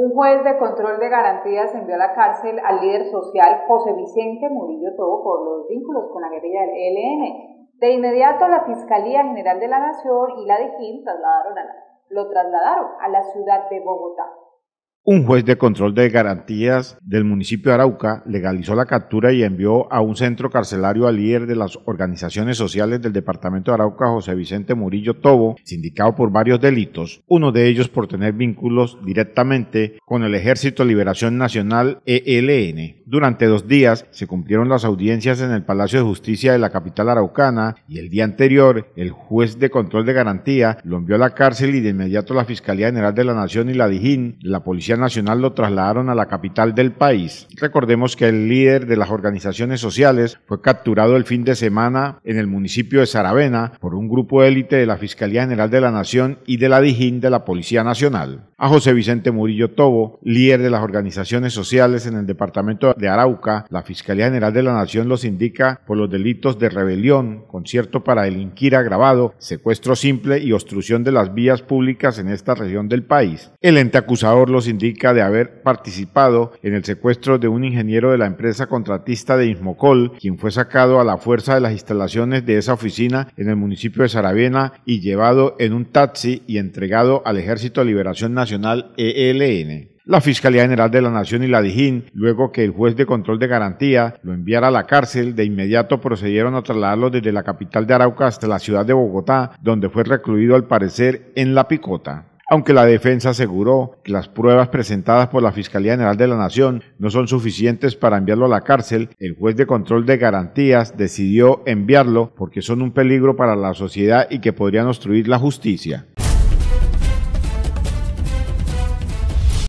Un juez de control de garantías envió a la cárcel al líder social José Vicente Murillo Todo por los vínculos con la guerrilla del ELN. De inmediato, la Fiscalía General de la Nación y la de trasladaron lo trasladaron a la ciudad de Bogotá. Un juez de control de garantías del municipio de Arauca legalizó la captura y envió a un centro carcelario al líder de las organizaciones sociales del departamento de Arauca, José Vicente Murillo Tobo, sindicado por varios delitos, uno de ellos por tener vínculos directamente con el Ejército Liberación Nacional ELN. Durante dos días se cumplieron las audiencias en el Palacio de Justicia de la capital araucana y el día anterior el juez de control de garantía lo envió a la cárcel y de inmediato la Fiscalía General de la Nación y la DIJÍN, la Policía Nacional lo trasladaron a la capital del país. Recordemos que el líder de las organizaciones sociales fue capturado el fin de semana en el municipio de Saravena por un grupo élite de la Fiscalía General de la Nación y de la Dijín de la Policía Nacional. A José Vicente Murillo Tobo, líder de las organizaciones sociales en el departamento de Arauca, la Fiscalía General de la Nación los indica por los delitos de rebelión, concierto para delinquir agravado, secuestro simple y obstrucción de las vías públicas en esta región del país. El ente acusador los indica indica de haber participado en el secuestro de un ingeniero de la empresa contratista de Ismocol, quien fue sacado a la fuerza de las instalaciones de esa oficina en el municipio de Saravena y llevado en un taxi y entregado al Ejército de Liberación Nacional ELN. La Fiscalía General de la Nación y la Dijín, luego que el juez de control de garantía lo enviara a la cárcel, de inmediato procedieron a trasladarlo desde la capital de Arauca hasta la ciudad de Bogotá, donde fue recluido al parecer en La Picota aunque la defensa aseguró que las pruebas presentadas por la Fiscalía General de la Nación no son suficientes para enviarlo a la cárcel, el juez de control de garantías decidió enviarlo porque son un peligro para la sociedad y que podrían obstruir la justicia.